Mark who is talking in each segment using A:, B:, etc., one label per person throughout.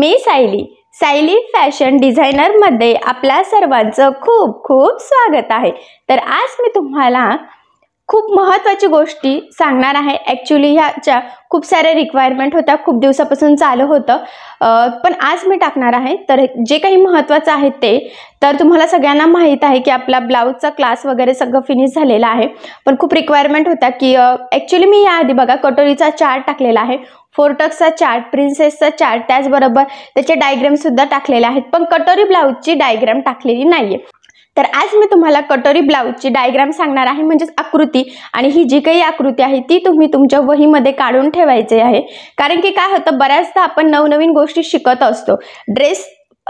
A: मी Sayali Sayali fashion डिझायनरमध्ये आपल्या सर्वांचं खूप खूप स्वागत आहे तर आज मी तुम्हाला खूप महत्त्वाची गोष्टी सांगणार आहे ॲक्च्युली ह्याच्या खूप साऱ्या रिक्वायरमेंट होत्या खूप दिवसापासून चालू होतं पण आज मी टाकणार आहे तर जे काही महत्त्वाचं आहे ते तर तुम्हाला सगळ्यांना माहीत आहे की आपला ब्लाऊजचा क्लास वगैरे सगळं फिनिश झालेला आहे पण खूप रिक्वायरमेंट होता की ॲक्च्युली मी याआधी बघा कटोरीचा चार्ट टाकलेला आहे फोरटक्सचा चार्ट प्रिन्सेसचा चार्ट त्याचबरोबर त्याचे सुद्धा टाकलेले आहेत पण कटोरी ब्लाऊजची डायग्राम टाकलेली नाहीये तर आज मी तुम्हाला कटोरी ब्लाऊजची डायग्राम सांगणार आहे म्हणजेच आकृती आणि ही जी काही आकृती आहे ती तुम्ही तुमच्या वहीमध्ये काढून ठेवायची आहे कारण की काय होतं बऱ्याचदा आपण नवनवीन गोष्टी शिकत असतो ड्रेस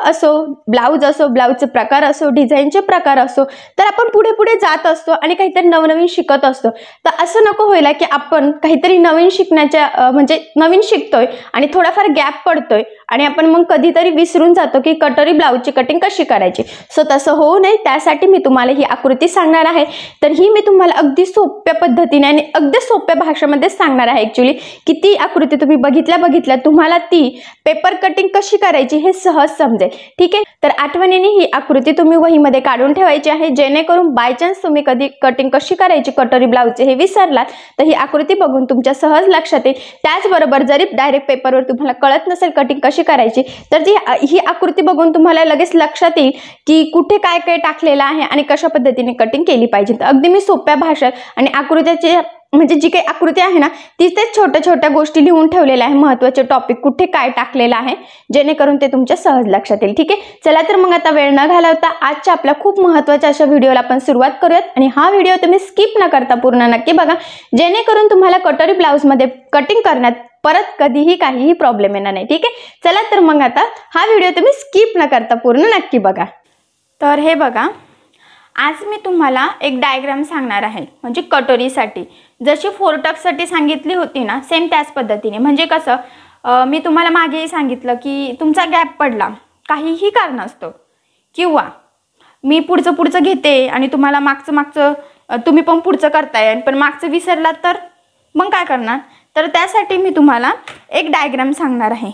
A: असो ब्लाऊज असो ब्लाऊजचे प्रकार असो डिझाईनचे प्रकार असो तर आपण पुढे पुढे जात असतो आणि काहीतरी नवनवीन शिकत असतो तर असं नको होईल की आपण काहीतरी नवीन शिकण्याच्या म्हणजे नवीन शिकतोय आणि थोडाफार गॅप पडतोय आणि आपण मग कधीतरी विसरून जातो की कटोरी ब्लाऊजची कटिंग कशी करायची सो तसं होऊ नये त्यासाठी मी तुम्हाला ही आकृती सांगणार आहे तर ही मी तुम्हाला अगदी सोप्या पद्धतीने आणि अगदी सोप्या भाषेमध्ये सांगणार आहे ॲक्च्युली की ती आकृती तुम्ही बघितल्या बघितल्या तुम्हाला ती पेपर कटिंग कशी करायची हे सहज समजेल ठीक आहे तर आठवणीने ही आकृती तुम्ही वहीमध्ये काढून ठेवायची आहे जेणेकरून बाय चान्स तुम्ही कधी कटिंग कशी करायची कटोरी ब्लाऊजचे हे विसरलात तर ही आकृती बघून तुमच्या सहज लक्षात येईल त्याचबरोबर जरी डायरेक्ट पेपरवर तुम्हाला कळत नसेल कटिंग कशी करायची तर ती ही आकृती बघून तुम्हाला लगेच लक्षात येईल की कुठे काय काय टाकलेलं आहे आणि कशा पद्धतीने कटिंग केली पाहिजे तर अगदी मी सोप्या भाषेत आणि आकृतीचे म्हणजे जी काही आकृती आहे ना तीच ते छोट्या छोट्या गोष्टी लिहून ठेवलेल्या आहे महत्त्वाचे टॉपिक कुठे काय टाकलेलं आहे जेणेकरून ते तुमच्या सहज लक्षात येईल ठीक आहे चला तर मग आता वेळ न घालवता आजच्या आपल्या खूप महत्त्वाच्या अशा व्हिडिओला आपण सुरुवात करूयात आणि हा व्हिडिओ तुम्ही स्किप न करता पूर्ण नक्की बघा जेणेकरून तुम्हाला कटोरी ब्लाऊजमध्ये कटिंग करण्यात परत कधीही काहीही प्रॉब्लेम येणार नाही ठीक आहे चला तर मग आता हा व्हिडिओ तुम्ही स्किप न करता पूर्ण नक्की बघा तर हे बघा आज मी तुम्हाला एक डायग्राम सांगणार आहे म्हणजे कटोरीसाठी जशी फोर टक्ससाठी सांगितली होती ना सेम त्याच पद्धतीने म्हणजे कसं मी तुम्हाला मागेही सांगितलं की तुमचा गॅप पडला काहीही कारण असतं किंवा मी पुढचं पुढचं घेते आणि तुम्हाला मागचं मागचं तुम्ही पण पुढचं करताय पण मागचं विसरलात तर मग काय करणार तर त्यासाठी मी तुम्हाला एक डायग्राम सांगणार आहे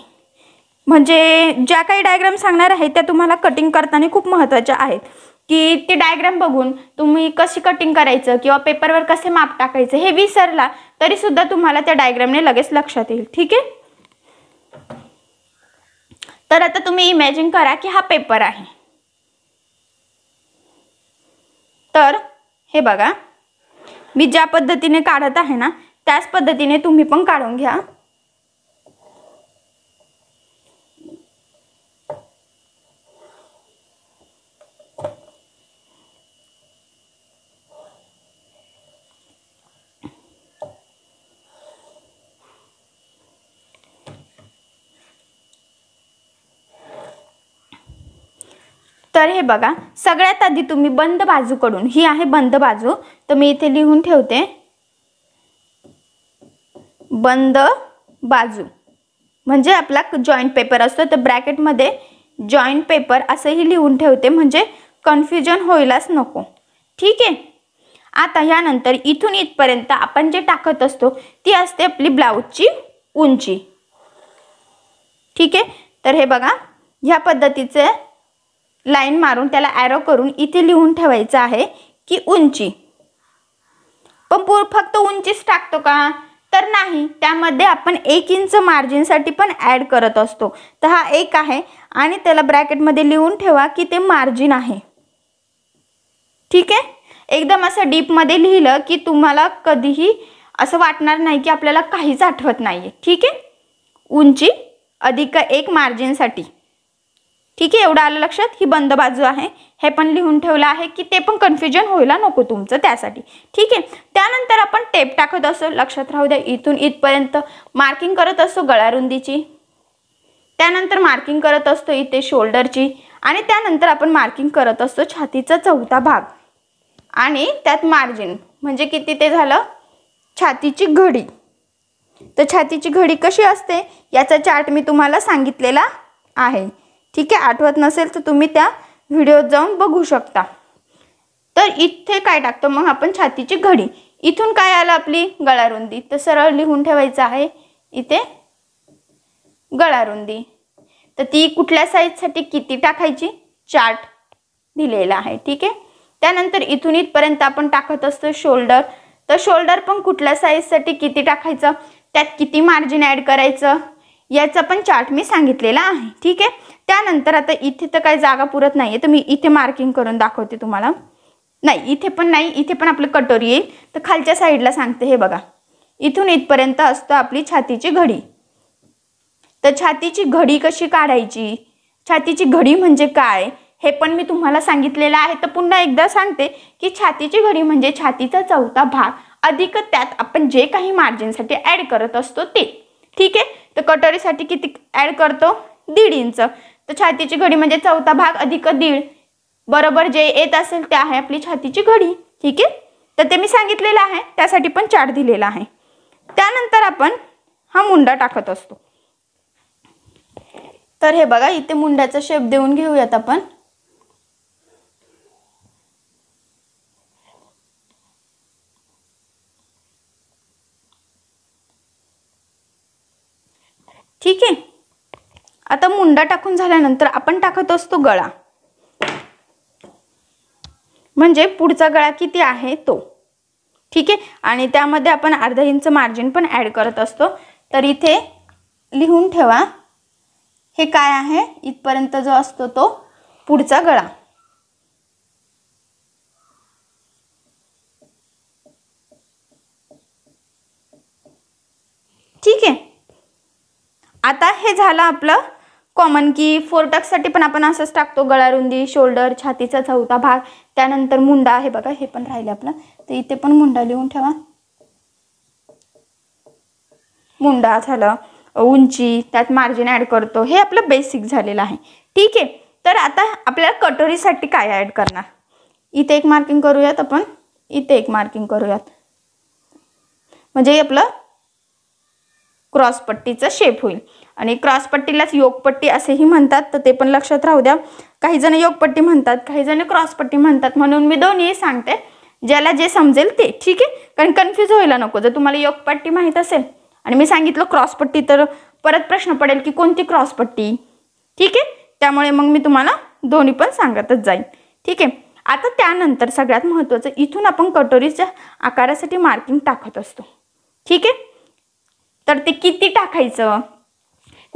A: म्हणजे ज्या काही डायग्राम सांगणार आहे त्या तुम्हाला कटिंग करताना खूप महत्त्वाच्या आहेत की ते डायग्राम बघून तुम्ही कशी कटिंग करायचं किंवा पेपरवर कसे माप टाकायचं हे विसरला तरी सुद्धा तुम्हाला त्या डायग्रामने लगेच लक्षात येईल ठीक आहे तर आता तुम्ही इमॅजिन करा की हा पेपर आहे तर हे बघा मी ज्या पद्धतीने काढत आहे ना त्याच पद्धतीने तुम्ही पण काढून घ्या तर हे बघा सगळ्यात आधी तुम्ही बंद बाजूकडून ही आहे बंद बाजू तर मी इथे लिहून ठेवते बंद बाजू म्हणजे आपला जॉईंट पेपर असतो तर ब्रॅकेटमध्ये जॉईंट पेपर असंही लिहून ठेवते म्हणजे कन्फ्युजन होईलाच नको ठीक आहे आता ह्यानंतर इथून इथपर्यंत आपण जे टाकत असतो ती असते आपली ब्लाऊजची उंची ठीक आहे तर हे बघा ह्या पद्धतीचे लाईन मारून त्याला ॲरो करून इथे लिहून ठेवायचं आहे की उंची पण पूर फक्त उंचीच टाकतो का तर नाही त्यामध्ये आपण एक इंच मार्जिनसाठी पण ॲड करत असतो तर हा एक आहे आणि त्याला ब्रॅकेटमध्ये लिहून ठेवा की ते मार्जिन आहे ठीक आहे एकदम असं डीपमध्ये लिहिलं की तुम्हाला कधीही असं वाटणार नाही की आपल्याला काहीच आठवत नाही आहे ठीक आहे उंची अधिक एक मार्जिनसाठी ठीक आहे एवढं आलं लक्षात ही बंद बाजू आहे हे पण लिहून ठेवलं आहे की ते पण कन्फ्युजन व्हायला नको तुमचं त्यासाठी ठीक आहे त्यानंतर आपण टेप टाकत असो लक्षात राहू द्या इथून इथपर्यंत मार्किंग करत असतो गळारुंदीची त्यानंतर मार्किंग करत असतो इथे शोल्डरची आणि त्यानंतर आपण मार्किंग करत असतो छातीचा चौथा भाग आणि त्यात मार्जिन म्हणजे किती ते झालं छातीची घडी तर छातीची घडी कशी असते याचा चार्ट मी तुम्हाला सांगितलेला आहे ठीक आहे आठवत नसेल तर तुम्ही त्या व्हिडिओ जाऊन बघू शकता तर इथे काय टाकतो मग आपण छातीची घडी इथून काय आलं आपली गळारुंदी तर सरळ लिहून ठेवायचं आहे इथे गळारुंदी तर ती कुठल्या साईजसाठी किती टाकायची चार्ट दिलेला आहे ठीक आहे त्यानंतर इथून इथपर्यंत आपण टाकत असतो शोल्डर तर शोल्डर पण कुठल्या साईजसाठी किती टाकायचं त्यात किती मार्जिन ॲड करायचं याचा पण चार्ट मी सांगितलेला आहे ठीक आहे त्यानंतर आता इथे तर काही जागा पुरत नाही आहे तर मी इथे मार्किंग करून दाखवते तुम्हाला नाही इथे पण नाही इथे पण आपलं कटोरी येईल तर खालच्या साईडला सांगते हे बघा इथून इथपर्यंत असतं आपली छातीची घडी तर छातीची घडी कशी काढायची छातीची घडी म्हणजे काय हे पण मी तुम्हाला सांगितलेलं आहे तर पुन्हा एकदा सांगते की छातीची घडी म्हणजे छातीचा चौथा भाग अधिक त्यात आपण जे काही मार्जिनसाठी ॲड करत असतो ते ठीक आहे तर कटोरीसाठी किती ॲड करतो दीड इंच तर छातीची घडी म्हणजे चौथा भाग अधिक दीड बरोबर जे येत असेल ते आहे आपली छातीची घडी ठीक आहे तर ते मी सांगितलेलं आहे त्यासाठी पण चार दिलेला आहे त्यानंतर आपण हा मुंडा टाकत असतो तर हे बघा इथे मुंड्याचा शेप देऊन घेऊयात आपण ठीक आहे आता मुंडा टाकून झाल्यानंतर आपण टाकत असतो गळा म्हणजे पुढचा गळा किती आहे तो ठीक आहे आणि त्यामध्ये आपण अर्धा इंच मार्जिन पण ॲड करत असतो तर इथे लिहून ठेवा हे काय आहे इथपर्यंत जो असतो तो पुढचा गळा ठीक आहे आता हे झालं आपलं कॉमन की साठी पण आपण असंच टाकतो गळारुंदी शोल्डर छातीचा चौथा भाग त्यानंतर मुंडा आहे बघा हे पण राहिले आपलं तर इथे पण मुंडा लिहून ठेवा मुंडा झालं उंची त्यात मार्जिन ॲड करतो हे आपलं बेसिक झालेलं आहे ठीक आहे तर आता आपल्याला कटोरीसाठी काय ॲड करणार इथे एक मार्किंग करूयात आपण इथे एक मार्किंग करूयात म्हणजे आपलं क्रॉसपट्टीचा शेप होईल आणि क्रॉसपट्टीलाच योगपट्टी असेही म्हणतात तर ते पण लक्षात राहू द्या काही जण योगपट्टी म्हणतात काही जण क्रॉसपट्टी म्हणतात म्हणून मी दोन्ही सांगते ज्याला जे समजेल ते ठीक आहे कारण कन्फ्यूज व्हायला नको जर तुम्हाला योगपट्टी माहीत असेल आणि मी सांगितलं क्रॉसपट्टी तर परत प्रश्न पडेल की कोणती क्रॉसपट्टी ठीक आहे त्यामुळे मग मी तुम्हाला दोन्ही पण सांगतच जाईन ठीक आहे आता त्यानंतर सगळ्यात महत्त्वाचं इथून आपण कटोरीच्या आकारासाठी मार्किंग टाकत असतो ठीक आहे तर ते किती टाकायचं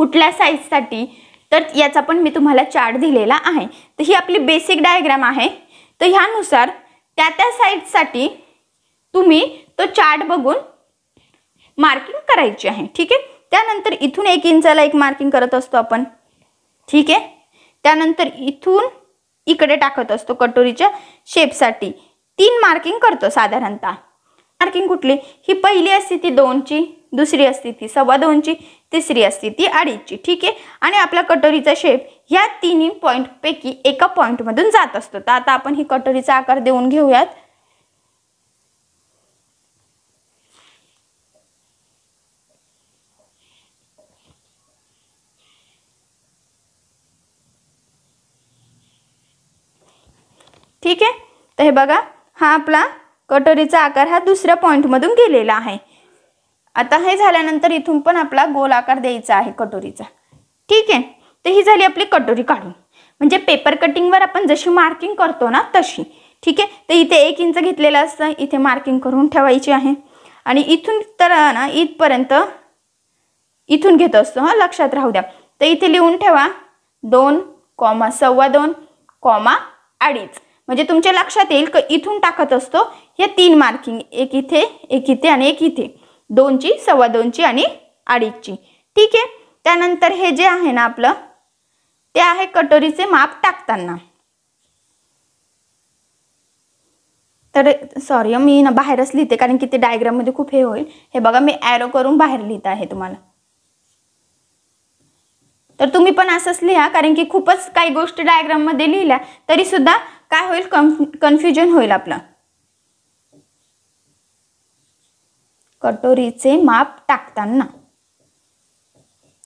A: कुठल्या साईजसाठी तर याचा पण मी तुम्हाला चार्ट दिलेला आहे तर ही आपली बेसिक डायग्राम आहे तर ह्यानुसार त्या त्या साईजसाठी तुम्ही तो चार्ट बघून मार्किंग करायची आहे ठीक आहे त्यानंतर इथून एक इंचाला एक मार्किंग करत असतो आपण ठीक आहे त्यानंतर इथून इकडे टाकत असतो कटोरीच्या शेपसाठी तीन मार्किंग करतो साधारणतः मार्किंग कुठली ही पहिली असते ती दोनची दुसरी असते ती सव्वा दोनची तिसरी असते ती अडीचची ठीक आहे आणि आपला कटोरीचा शेप ह्या तिन्ही पॉईंटपैकी एका पॉईंटमधून जात असतो तर आता आपण ही कटोरीचा आकार देऊन घेऊयात ठीक आहे तर हे बघा हा आपला कटोरीचा आकार हा दुसऱ्या पॉईंटमधून गेलेला आहे आता हे झाल्यानंतर इथून पण आपला गोल आकार द्यायचा आहे कटोरीचा ठीक आहे तर ही झाली आपली कटोरी काढून म्हणजे पेपर कटिंगवर आपण जशी मार्किंग करतो ना तशी ठीक आहे तर इथे एक इंच घेतलेलं असतं इथे मार्किंग करून ठेवायची आहे आणि इथून तर ना इथपर्यंत इथून घेत असतो हां लक्षात राहू द्या तर इथे लिहून ठेवा दोन कॉमा सव्वा दोन कॉमा अडीच म्हणजे तुमच्या लक्षात येईल की इथून टाकत असतो हे तीन मार्किंग एक इथे एक इथे आणि एक इथे दोनची सव्वा दोनची आणि ची ठीक आहे त्यानंतर हे जे आहे ना आपलं ते आहे कटोरीचे माप टाकताना तर सॉरी मी ना बाहेरच लिहिते कारण की ते डायग्राममध्ये खूप हे होईल हे बघा मी ॲरो करून बाहेर लिहित आहे तुम्हाला तर तुम्ही पण असंच लिहा कारण की खूपच काही गोष्टी डायग्राममध्ये लिहिल्या तरी सुद्धा काय होईल कन्फ्युजन होईल आपलं कटोरीचे माप टाकताना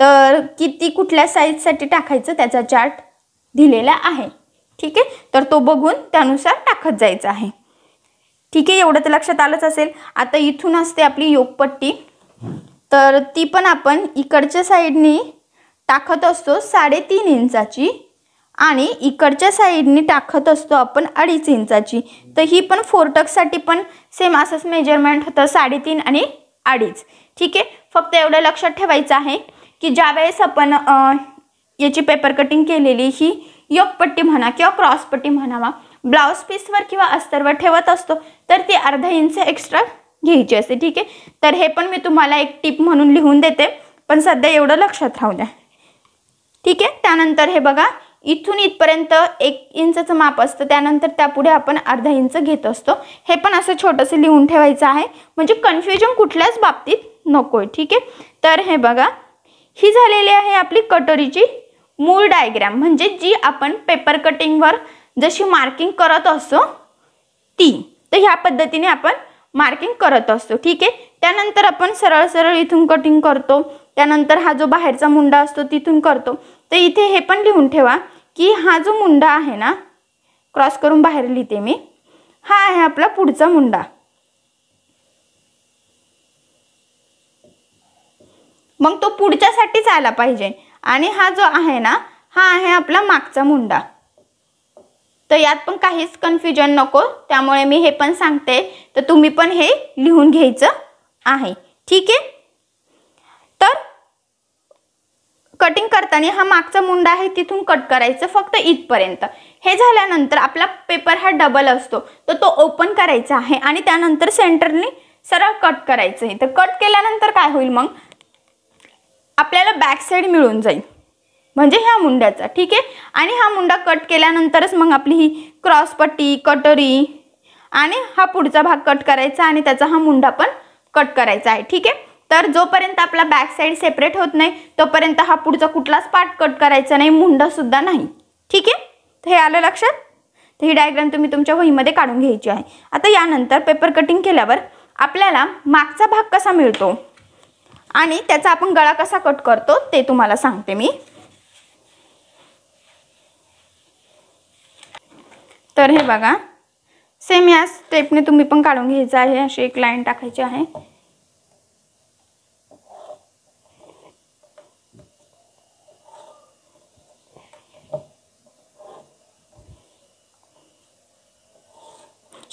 A: तर किती कुठल्या साईजसाठी टाकायचं त्याचा चार्ट दिलेला आहे ठीक आहे तर तो बघून त्यानुसार टाकत जायचं आहे ठीक आहे एवढं तर लक्षात आलंच असेल आता इथून असते आपली योगपट्टी तर ती पण आपण इकडच्या साईडनी टाकत असतो साडेतीन इंचाची आणि इकडच्या साईडने टाकत असतो आपण अडीच इंचाची तर ही पण फोरटकसाठी पण सेम असंच मेजरमेंट होतं साडेतीन आणि अडीच ठीक आहे फक्त एवढं लक्षात ठेवायचं आहे की ज्या वेळेस आपण याची पेपर कटिंग केलेली ही योगपट्टी म्हणा किंवा क्रॉसपट्टी म्हणावा ब्लाऊज पीसवर किंवा अस्तरवर ठेवत असतो तर ती अर्धा इंच एक्स्ट्रा घ्यायची असते ठीक आहे तर हे पण मी तुम्हाला एक टिप म्हणून लिहून देते पण सध्या एवढं लक्षात राहू द्या ठीक आहे त्यानंतर हे बघा इथून इथपर्यंत एक इंचचं माप असतं त्यानंतर त्यापुढे आपण अर्धा इंच घेत असतो हे पण असं छोटंसं लिहून ठेवायचं आहे म्हणजे कन्फ्युजन कुठल्याच बाबतीत नको आहे ठीक आहे तर हे बघा ही झालेली आहे आपली कटोरीची मूळ डायग्रॅम म्हणजे जी आपण पेपर कटिंगवर जशी मार्किंग करत असतो ती तर ह्या पद्धतीने आपण मार्किंग करत असतो ठीक आहे त्यानंतर आपण सरळ सरळ इथून कटिंग करतो त्यानंतर हा जो बाहेरचा मुंडा असतो तिथून करतो तर इथे हे पण लिहून ठेवा की हा जो मुंडा आहे ना क्रॉस करून बाहेर लिहिते मी हा आहे आपला पुढचा मुंडा मग तो पुढच्यासाठीच आला पाहिजे आणि हा जो आहे ना हा आहे आपला मागचा मुंडा तर यात पण काहीच कन्फ्युजन नको त्यामुळे मी हे पण सांगते तर तुम्ही पण हे लिहून घ्यायचं आहे ठीक आहे तर कटिंग करताना हा मागचा मुंडा आहे तिथून कट करायचं फक्त इथपर्यंत हे झाल्यानंतर आपला पेपर हा डबल असतो तर तो ओपन करायचा आहे आणि त्यानंतर सेंटरने सरळ कट करायचं आहे तर कट केल्यानंतर काय होईल मग आपल्याला बॅक साईड मिळून जाईल म्हणजे ह्या मुंड्याचा ठीक आहे आणि हा मुंडा कट केल्यानंतरच मग आपली ही क्रॉसपट्टी कटोरी आणि हा पुढचा भाग कट करायचा आणि त्याचा हा मुंडा पण कट करायचा आहे ठीक आहे तर जोपर्यंत आपला बॅक साईड सेपरेट होत नाही तोपर्यंत हा पुढचा कुठलाच पार्ट कट करायचा नाही सुद्धा नाही ठीक आहे हे आलं लक्षात तर ही डायग्राम तुम्ही तुमच्या वहीमध्ये काढून घ्यायची आहे आता यानंतर पेपर कटिंग केल्यावर आपल्याला मागचा भाग कसा मिळतो आणि त्याचा आपण गळा कसा कट करतो ते तुम्हाला सांगते मी तर हे बघा सेम या स्टेपने तुम्ही पण काढून घ्यायचं आहे अशी एक लाईन टाकायची आहे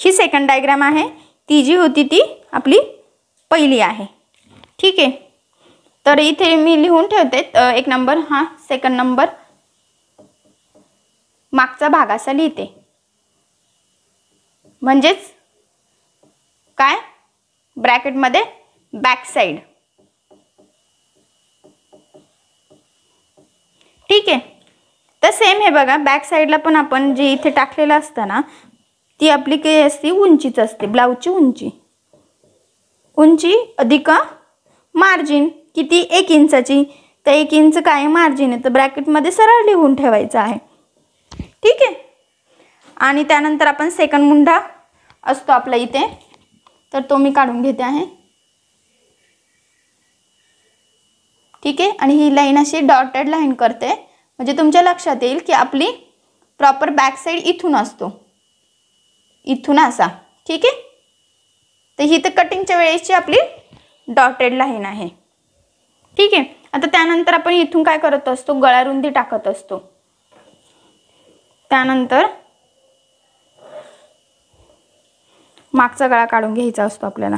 A: ही सेकंड डायग्राम आहे ती जी होती ती आपली पहिली आहे ठीक आहे तर इथे मी लिहून ठेवते एक नंबर हा सेकंड नंबर मागचा भाग असा लिहिते म्हणजेच काय ब्रॅकेटमध्ये बॅक साईड ठीक आहे तर सेम हे बघा बॅक साईडला पण आपण जे इथे टाकलेलं असतं ना ती आपली काही असते उंचीच असते ब्लाऊजची उंची उंची अधिक मार्जिन किती एक इंचाची तर एक इंच काय मार्जिन आहे तर ब्रॅकेटमध्ये सरळ लिहून ठेवायचं आहे ठीक आहे आणि त्यानंतर आपण सेकंड मुंडा असतो आपला इथे तर तो मी काढून घेते आहे ठीक आहे आणि ही लाईन अशी डॉटेड लाईन करते म्हणजे तुमच्या लक्षात येईल की आपली प्रॉपर बॅक साईड इथून असतो इथून असा ठीक आहे तर ही तर कटिंगच्या वेळेची आपली डॉटेड लाईन आहे ठीक आहे आता त्यानंतर आपण इथून काय करत असतो गळा रुंदी टाकत असतो त्यानंतर मागचा गळा काढून घ्यायचा असतो आपल्याला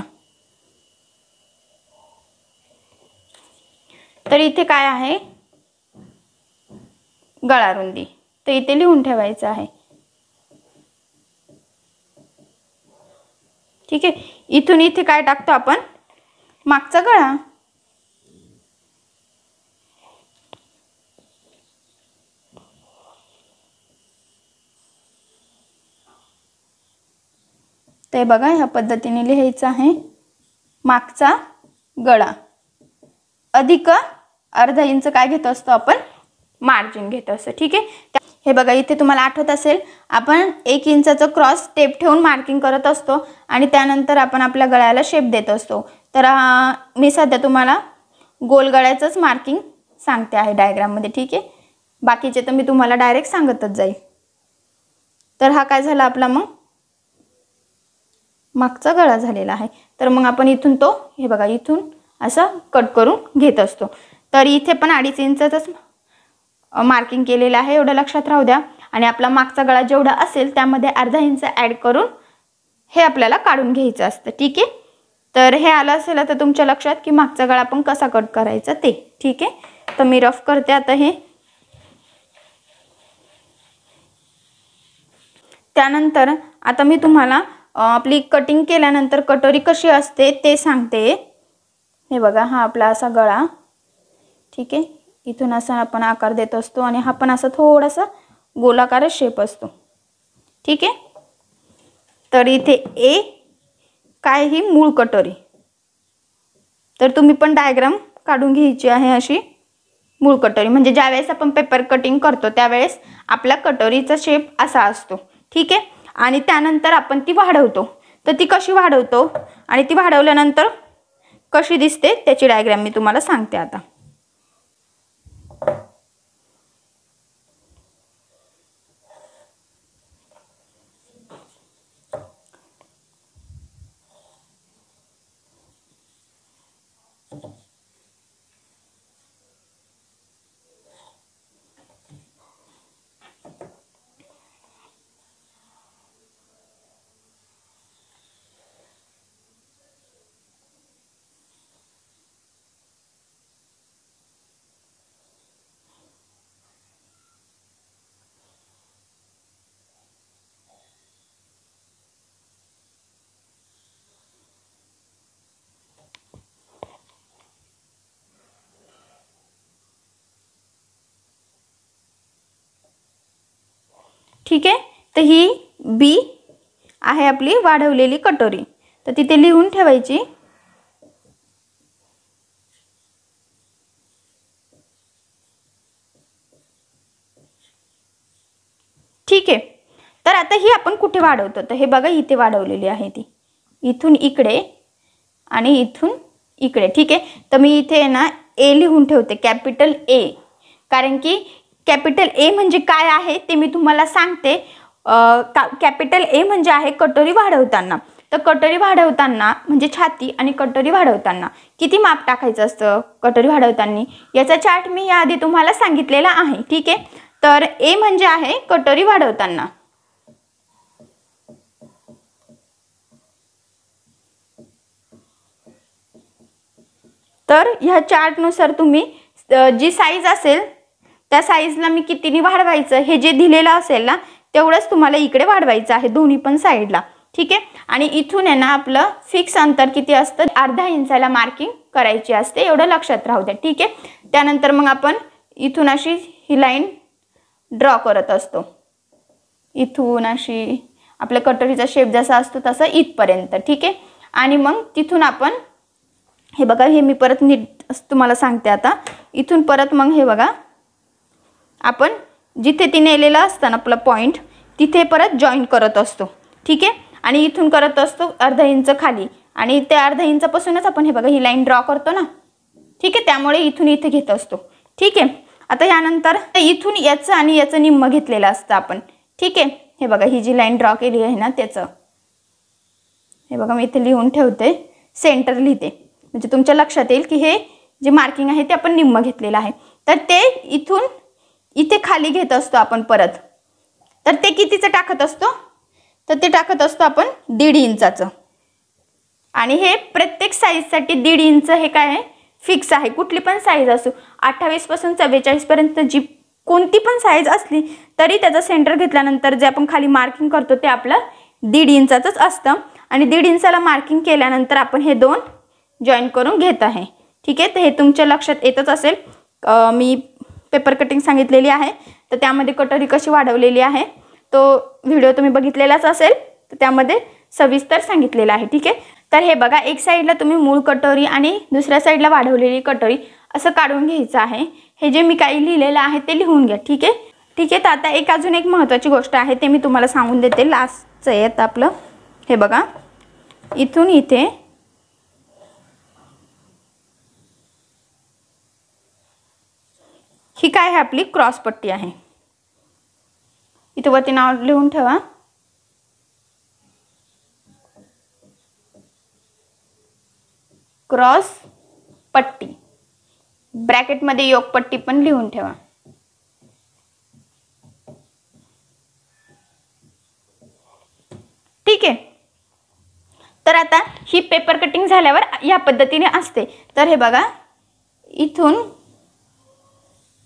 A: तर इथे काय आहे गळा रुंदी तर इथे लिहून ठेवायचं आहे ठीक आहे इथून इथे काय टाकतो आपण मागचा गळा ते बघा ह्या पद्धतीने लिहायचं आहे मागचा गळा अधिक अर्धा इंच काय घेत असतो आपण मार्जिन घेत असतो ठीक आहे हे बघा इथे तुम्हाला आठवत असेल आपण एक इंचाचं क्रॉस स्टेप ठेवून मार्किंग करत असतो आणि त्यानंतर आपण आपल्या गळ्याला शेप देत असतो तर मी सध्या तुम्हाला गोल गळ्याचंच मार्किंग सांगते आहे डायग्राममध्ये ठीक आहे बाकीचे तर मी तुम्हाला डायरेक्ट सांगतच जाईल तर हा काय झाला आपला मग मागचा गळा झालेला आहे तर मग आपण इथून तो हे बघा इथून असं कट करून घेत असतो तर इथे पण अडीच इंचाचाच मार्किंग केलेलं आहे एवढं लक्षात राहू द्या आणि आपला मागचा गळा जेवढा असेल त्यामध्ये अर्धा इंच ॲड करून हे आपल्याला काढून घ्यायचं असतं ठीक आहे तर हे आलं असेल आता तुमच्या लक्षात की मागचा गळा आपण कसा कट करायचा ते ठीक आहे तर मी रफ करते आता हे त्यानंतर आता मी तुम्हाला आपली कटिंग केल्यानंतर कटोरी कशी असते ते सांगते हे बघा हा आपला असा गळा ठीक आहे इथून असा आपण आकार देत असतो आणि हा पण असा थोडासा गोलाकार शेप असतो ठीक आहे तर इथे ए काय ही मूळ कटोरी तर तुम्ही पण डायग्राम काढून घ्यायची आहे अशी मूळ कटोरी म्हणजे ज्यावेळेस आपण पेपर कटिंग करतो त्यावेळेस आपला कटोरीचा शेप असा असतो ठीक आहे आणि त्यानंतर आपण ती वाढवतो तर ती कशी वाढवतो आणि ती वाढवल्यानंतर कशी दिसते त्याची डायग्राम मी तुम्हाला सांगते आता ठीक आहे तर ही बी आहे आपली वाढवलेली कटोरी तर तिथे लिहून ठेवायची ठीक आहे तर आता ही आपण कुठे वाढवतो तर हे बघा इथे वाढवलेली आहे ती इथून इकडे आणि इथून इकडे ठीक आहे तर मी इथे ना ए लिहून ठेवते कॅपिटल ए कारण की कॅपिटल ए म्हणजे काय आहे ते मी तुम्हाला सांगते कॅपिटल ए म्हणजे आहे कटोरी वाढवताना तर कटोरी वाढवताना म्हणजे छाती आणि कटोरी वाढवताना किती माप टाकायचं असतं कटोरी वाढवताना याचा चार्ट मी याआधी तुम्हाला सांगितलेला आहे ठीक आहे तर ए म्हणजे आहे कटोरी वाढवताना तर ह्या चार्टनुसार तुम्ही जी साईज असेल त्या साईजला मी कितीने वाढवायचं हे जे दिलेलं असेल ना तेवढंच तुम्हाला इकडे वाढवायचं आहे दोन्ही पण साईडला ठीक आहे आणि इथून आहे ना आपलं फिक्स अंतर किती असतं अर्धा इंचाला मार्किंग करायची असते एवढं लक्षात राहू द्या ठीक आहे त्यानंतर मग आपण इथून अशी ही लाईन ड्रॉ करत असतो इथून अशी आपल्या कटरीचा शेप जसा असतो तसा इथपर्यंत ठीक आहे आणि मग तिथून आपण हे बघा हे मी परत नीट तुम्हाला सांगते आता इथून परत मग हे बघा आपण जिथे ती नेलेलं असताना आपला पॉईंट तिथे परत जॉईन करत असतो ठीक आहे आणि इथून करत असतो अर्धा इंच खाली आणि त्या अर्धा इंचापासूनच आपण हे बघा ही लाईन ड्रॉ करतो ना ठीक आहे त्यामुळे इथून इथे घेत असतो ठीक आहे आता यानंतर इथून याचं आणि याचं निम्म घेतलेलं असतं आपण ठीक आहे हे बघा ही जी लाईन ड्रॉ केली आहे ना त्याचं हे बघा मी इथे लिहून ठेवते सेंटर लिहिते म्हणजे तुमच्या लक्षात येईल की हे जे मार्किंग आहे ते आपण निम्म घेतलेलं आहे तर ते इथून इथे खाली घेत असतो आपण परत तर ते कितीचं टाकत असतो तर ते टाकत असतो आपण दीड इंचाचं आणि हे प्रत्येक साईजसाठी दीड इंच हे काय आहे फिक्स आहे कुठली पण साईज असो अठ्ठावीसपासून चव्वेचाळीसपर्यंत जी कोणती पण साईज असली तरी त्याचं सेंटर घेतल्यानंतर जे आपण खाली मार्किंग करतो ते आपलं दीड इंचाचंच असतं आणि दीड इंचाला मार्किंग केल्यानंतर आपण हे दोन जॉईन करून घेत आहे ठीक आहे तर हे तुमच्या लक्षात येतच असेल मी पेपर कटिंग सांगितलेली आहे तर त्यामध्ये कटोरी कशी वाढवलेली आहे तो व्हिडिओ तुम्ही बघितलेलाच असेल तर त्यामध्ये सविस्तर सांगितलेलं आहे ठीक आहे तर हे बघा एक साईडला तुम्ही मूळ कटोरी आणि दुसऱ्या साईडला वाढवलेली कटोरी असं काढून घ्यायचं आहे हे जे मी काही लिहिलेलं आहे ते लिहून घ्या ठीक आहे ठीक आहे तर आता एक अजून एक महत्त्वाची गोष्ट आहे ते मी तुम्हाला सांगून देते लास्टचं येत आपलं हे बघा इथून इथे ही काय आहे आपली क्रॉसपट्टी आहे इथं वरती नाव लिहून ठेवा क्रॉस पट्टी ब्रॅकेटमध्ये योगपट्टी पण लिहून ठेवा ठीक आहे तर आता ही पेपर कटिंग झाल्यावर या पद्धतीने असते तर हे बघा इथून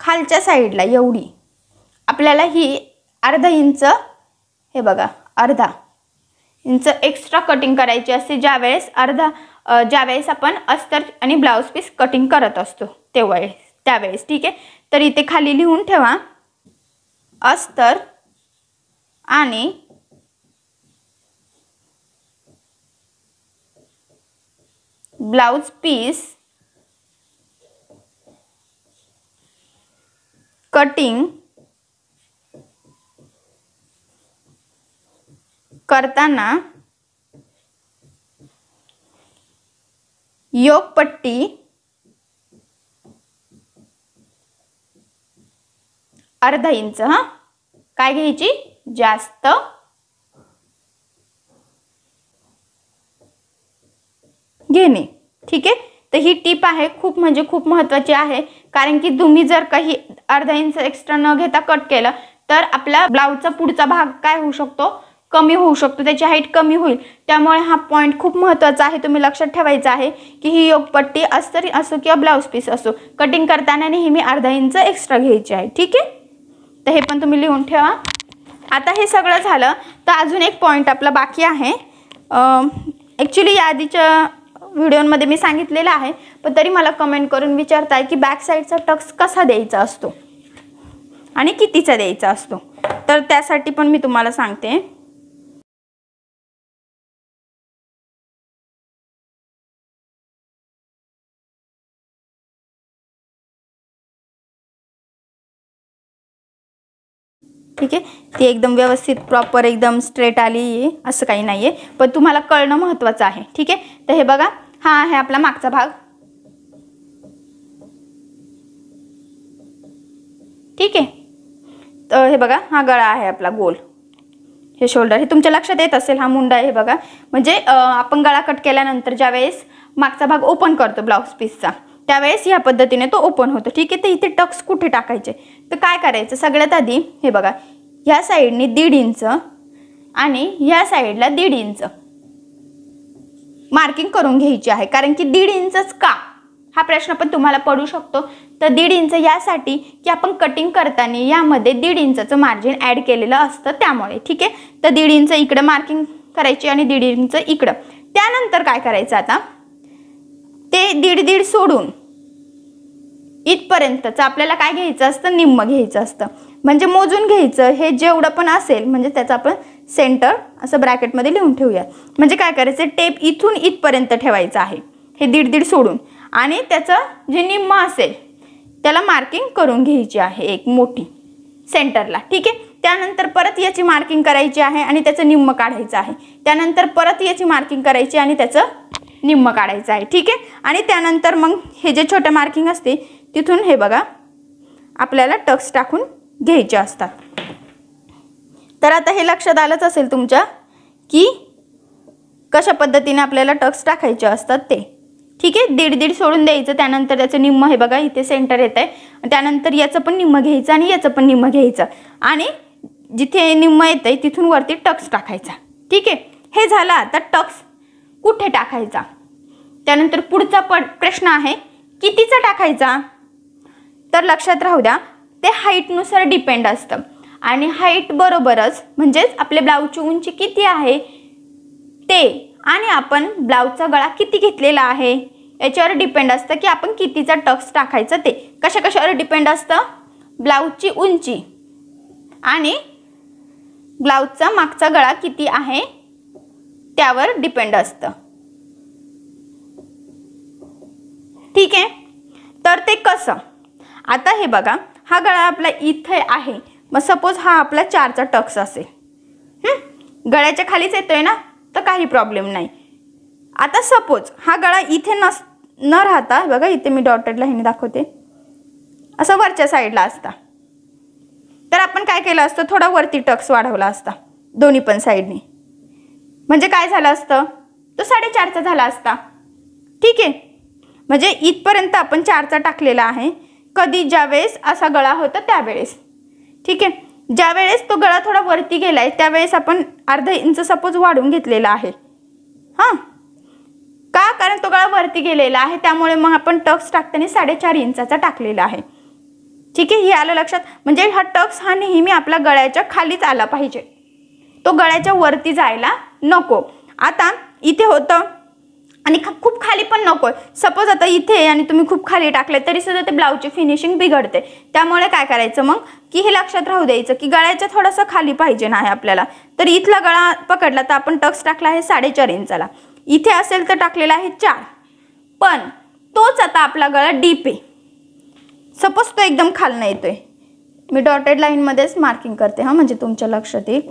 A: खालच्या साईडला एवढी आपल्याला ही अर्धा इंच हे बघा अर्धा इंच एक्स्ट्रा कटिंग करायची असते ज्यावेळेस अर्धा ज्यावेळेस आपण अस्तर आणि ब्लाऊज पीस कटिंग करत असतो तेव्हा त्यावेळेस ठीक आहे तर इथे खाली लिहून ठेवा अस्तर आणि ब्लाऊज पीस कटिंग करताना योगपट्टी अर्धा इंच हा काय घ्यायची जास्त घेणे ठीक आहे तर ही टीप आहे खूप म्हणजे खूप महत्वाची आहे कारण की तुम्ही जर काही अर्धा इंच एक्स्ट्रा न घेता कट केलं तर आपला ब्लाऊजचा पुढचा भाग काय होऊ शकतो कमी होऊ शकतो त्याची हाईट कमी होईल त्यामुळे हा पॉईंट खूप महत्त्वाचा आहे तुम्ही लक्षात ठेवायचा आहे की ही योगपट्टी अस्तरी असो किंवा ब्लाऊज पीस असो कटिंग करताना नेहमी अर्धा इंच एक्स्ट्रा घ्यायची आहे ठीक आहे तर हे पण तुम्ही लिहून ठेवा आता हे सगळं झालं तर अजून एक पॉईंट आपला बाकी आहे ॲक्च्युली यादीच्या व्हिडिओनमध्ये मी सांगितलेलं आहे पण तरी मला कमेंट करून विचारताय की बॅक साईडचा टक्स कसा द्यायचा असतो आणि कितीचा द्यायचा असतो तर त्यासाठी पण मी तुम्हाला सांगते ठीक आहे ती एकदम व्यवस्थित प्रॉपर एकदम स्ट्रेट आली आहे असं काही नाही आहे पण तुम्हाला कळणं महत्त्वाचं आहे ठीक आहे तर हे बघा हा आहे आपला मागचा भाग ठीक आहे तर हे बघा हा गळा आहे आपला गोल हे शोल्डर हे तुमच्या लक्षात येत असेल हा मुंडा आहे बघा म्हणजे आपण गळा कट केल्यानंतर ज्यावेळेस मागचा भाग ओपन करतो ब्लाऊज पीसचा त्यावेळेस ह्या पद्धतीने तो ओपन होतो ठीक आहे तर इथे टक्स कुठे टाकायचे तर काय करायचं सगळ्यात आधी हे बघा ह्या साईडने दीड इंच आणि ह्या साईडला दीड इंच मार्किंग करून घ्यायची आहे कारण की दीड इंचच का हा प्रश्न पण तुम्हाला पडू शकतो तर दीड इंच यासाठी की आपण कटिंग करताना यामध्ये दीड इंचाचं मार्जिन ॲड केलेलं असतं त्यामुळे ठीक आहे तर दीड इंच इकडं मार्किंग करायची आणि दीड इंच इकडं त्यानंतर काय करायचं आता ते दीड दीड सोडून इथपर्यंतचं आपल्याला काय घ्यायचं असतं निम्म घ्यायचं असतं म्हणजे मोजून घ्यायचं हे जेवढं पण असेल म्हणजे त्याचं आपण सेंटर असं ब्रॅकेटमध्ये लिहून ठेवूया म्हणजे काय करायचं टेप इथून इथपर्यंत ठेवायचं आहे हे दीड दीड सोडून आणि त्याचं जे निम्म असेल त्याला मार्किंग करून घ्यायची आहे एक मोठी सेंटरला ठीक आहे त्यानंतर परत याची मार्किंग करायची आहे आणि त्याचं निम्म काढायचं आहे त्यानंतर परत याची मार्किंग करायची आणि त्याचं निम्म काढायचं आहे ठीक आहे आणि त्यानंतर मग हे जे छोटे मार्किंग असते तिथून हे बघा आपल्याला टक्स टाकून घ्यायचे असतात तर आता हे लक्षात आलंच असेल तुमच्या की कशा पद्धतीने आपल्याला टक्स टाकायचे असतात ते ठीक आहे दीड दीड सोडून द्यायचं त्यानंतर त्याचं निम्म हे बघा इथे सेंटर येत आहे त्यानंतर याचं पण निम्म घ्यायचं आणि याचं पण निम्म घ्यायचं आणि जिथे निम्म येत आहे तिथून वरती टक्स टाकायचा ठीक आहे हे झालं आता टक्स कुठे टाकायचा त्यानंतर पुढचा प प्रश्न आहे कितीचा टाकायचा तर लक्षात राहू द्या ते हाईटनुसार डिपेंड असतं आणि हाईट बरोबरच म्हणजेच आपले ब्लाऊजची उंची किती आहे ते आणि आपण ब्लाऊजचा गळा किती घेतलेला आहे याच्यावर डिपेंड असतं की आपण कितीचा टक्स टाकायचं ते कशा कशावर डिपेंड असतं ब्लाऊजची उंची आणि ब्लाऊजचा मागचा गळा किती आहे त्यावर डिपेंड असतं ठीक आहे तर ते कसं आता हे बघा हा गळा आपला इथे आहे मग सपोज हा आपला चारचा टक्स असेल गळ्याच्या खालीच येतोय ना तर काही प्रॉब्लेम नाही आता सपोज हा गळा इथे नस न राहता बघा इथे मी डॉटेडला हिने दाखवते असं वरच्या साईडला असता तर आपण काय केलं असतं थोडा वरती टक्स वाढवला असता दोन्ही पण साईडने म्हणजे काय झालं असतं तो साडेचारचा झाला असता ठीक आहे म्हणजे इथपर्यंत आपण चारचा टाकलेला आहे कधी ज्यावेळेस असा गळा होता त्यावेळेस ठीक आहे ज्यावेळेस तो गळा थोडा वरती गेला आहे त्यावेळेस आपण अर्धा इंच सपोज वाढून घेतलेला आहे हां का कारण तो गळा वरती गेलेला आहे त्यामुळे मग आपण टक्स टाकताना साडेचार इंचाचा टाकलेला आहे ठीक आहे हे आलं लक्षात म्हणजे हा टक्स हा नेहमी आपला गळ्याच्या खालीच आला पाहिजे तो गळ्याच्या वरती जायला नको आता इथे होतं आणि खा खूप खाली पण नको सपोज आता इथे आणि तुम्ही खूप खाली टाकले तरी सुद्धा ते ब्लाऊजची फिनिशिंग बिघडते त्यामुळे काय करायचं मग की हे लक्षात राहू द्यायचं की गळ्याच्या थोडंसं खाली पाहिजे नाही आपल्याला तर इथला गळा पकडला तर आपण टक्स टाकला आहे साडेचार इंचाला इथे असेल तर टाकलेला आहे चार पण तोच आता आपला गळा डीप आहे सपोज तो एकदम खालनं येतोय मी डॉटेड लाईनमध्येच मार्किंग करते हां म्हणजे तुमच्या लक्षात येईल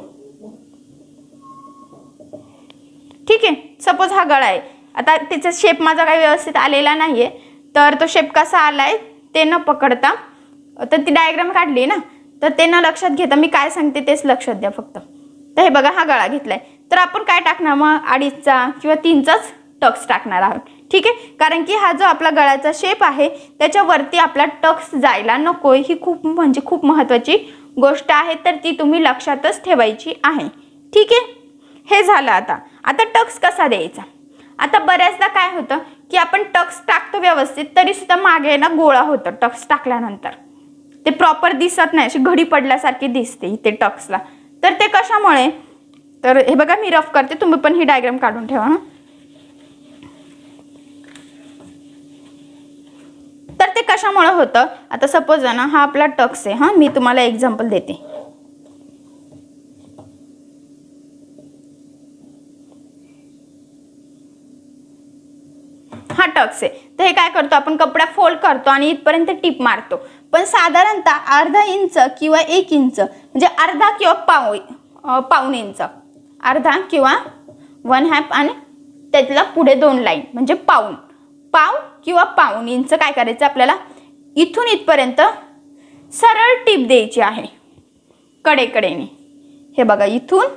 A: ठीक आहे सपोज हा गळा आहे आता त्याचा शेप माझा काही व्यवस्थित आलेला नाही आहे तर तो शेप कसा आला आहे ते न पकडता तर ती डायग्राम काढली ना तर ते न लक्षात घेता मी काय सांगते तेच लक्षात द्या फक्त तर हे बघा हा गळा घेतला तर आपण काय टाकणार मग अडीचचा किंवा तीनचाच टक्स टाकणार आहोत ठीक आहे कारण की हा जो आपला गळ्याचा शेप आहे त्याच्यावरती आपला टक्स जायला नको ही खूप म्हणजे खूप महत्त्वाची गोष्ट आहे तर ती तुम्ही लक्षातच ठेवायची आहे ठीक आहे हे झालं आता आता टक्स कसा द्यायचा आता बऱ्याचदा काय होतं की आपण टक्स टाकतो व्यवस्थित तरी सुद्धा मागे ना गोळा होतो टक्स टाकल्यानंतर ते प्रॉपर दिसत नाही अशी घडी पडल्यासारखी दिसते इथे टक्सला तर ते कशामुळे तर हे बघा मी रफ करते तुम्ही पण ही डायग्राम काढून ठेवा तर ते कशामुळे होतं आता सपोज ना हा आपला टक्स आहे हां मी तुम्हाला एक्झाम्पल देते हा टक्स आहे तर हे काय करतो आपण कपडा फोल्ड करतो आणि इथपर्यंत टीप मारतो पण साधारणतः अर्धा इंच किंवा एक इंच म्हणजे अर्धा किंवा पाऊ पाऊन इंच अर्धा किंवा वन हॅप आणि त्यातला पुढे दोन लाईन म्हणजे पाऊन पाव किंवा पाऊन इंच काय करायचं आपल्याला इथून इथपर्यंत सरळ टीप द्यायची आहे कडेकडेने हे बघा इथून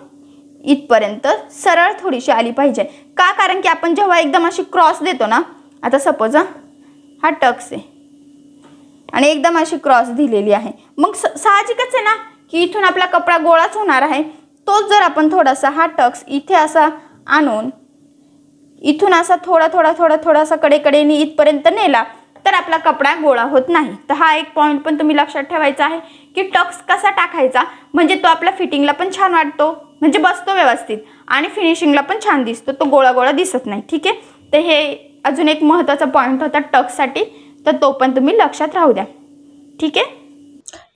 A: इथपर्यंत सरळ थोडीशी आली पाहिजे का कारण की आपण जेव्हा एकदम अशी क्रॉस देतो ना आता सपोज हा टक्स आहे आणि एकदम अशी क्रॉस दिलेली आहे मग साहजिकच आहे ना की इथून आपला कपडा गोळाच होणार आहे तोच जर आपण थोडासा हा टक्स इथे असा आणून इथून असा थोडा थोडा थोडा थोडासा कडेकडेने इथपर्यंत नेला तर आपला कपडा गोळा होत नाही तर हा एक पॉईंट पण तुम्ही लक्षात ठेवायचा आहे की टक्स कसा टाकायचा म्हणजे तो आपल्या फिटिंगला पण छान वाटतो म्हणजे बसतो व्यवस्थित आणि फिनिशिंगला पण छान दिसतो तो गोळा गोळा दिसत नाही ठीक आहे तर हे अजून एक महत्त्वाचा पॉईंट होता टक्ससाठी तर तो पण तुम्ही लक्षात राहू द्या ठीक आहे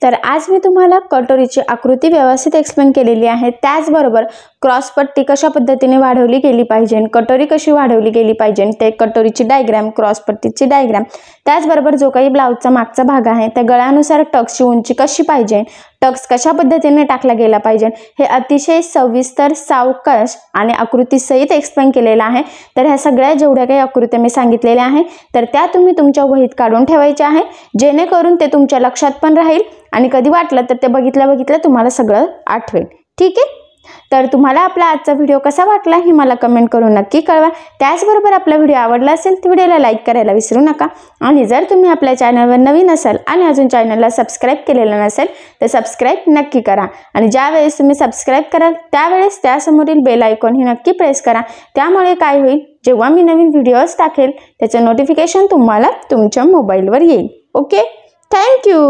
A: तर आज मी तुम्हाला कटोरीची आकृती व्यवस्थित एक्सप्लेन केलेली आहे त्याचबरोबर क्रॉसपट्टी कशा पद्धतीने वाढवली गेली पाहिजे कटोरी कशी वाढवली गेली पाहिजे ते कटोरीची डायग्रॅम क्रॉसपट्टीची डायग्रॅम त्याचबरोबर जो काही ब्लाऊजचा मागचा भाग आहे त्या गळ्यानुसार टक्सची उंची कशी पाहिजे टक्स कशा पद्धतीने टाकला गेला पाहिजे हे अतिशय सविस्तर सावकाश आणि आकृतीसहित एक्सप्लेन केलेलं आहे तर ह्या सगळ्या जेवढ्या काही आकृत्या मी सांगितलेल्या आहे तर त्या तुम्ही तुमच्या वहीत काढून ठेवायच्या आहे जेणेकरून ते तुमच्या लक्षात पण राहील आणि कधी वाटलं तर ते बघितल्या बघितलं तुम्हाला सगळं आठवेल ठीक आहे तर तुम्हाला आपला आजचा व्हिडिओ कसा वाटला हे मला कमेंट करून नक्की कळवा त्याचबरोबर आपला व्हिडिओ आवडला असेल तर व्हिडिओला लाईक करायला विसरू नका आणि जर तुम्ही आपल्या चॅनलवर नवीन असाल आणि अजून चॅनलला सबस्क्राईब केलेलं नसेल तर सबस्क्राईब नक्की करा आणि ज्यावेळेस तुम्ही सबस्क्राईब कराल त्यावेळेस त्यासमोरील बेल आयकॉन हे नक्की प्रेस करा त्यामुळे काय होईल जेव्हा मी नवीन व्हिडिओज टाकेल त्याचं नोटिफिकेशन तुम्हाला तुमच्या मोबाईलवर येईल ओके थँक्यू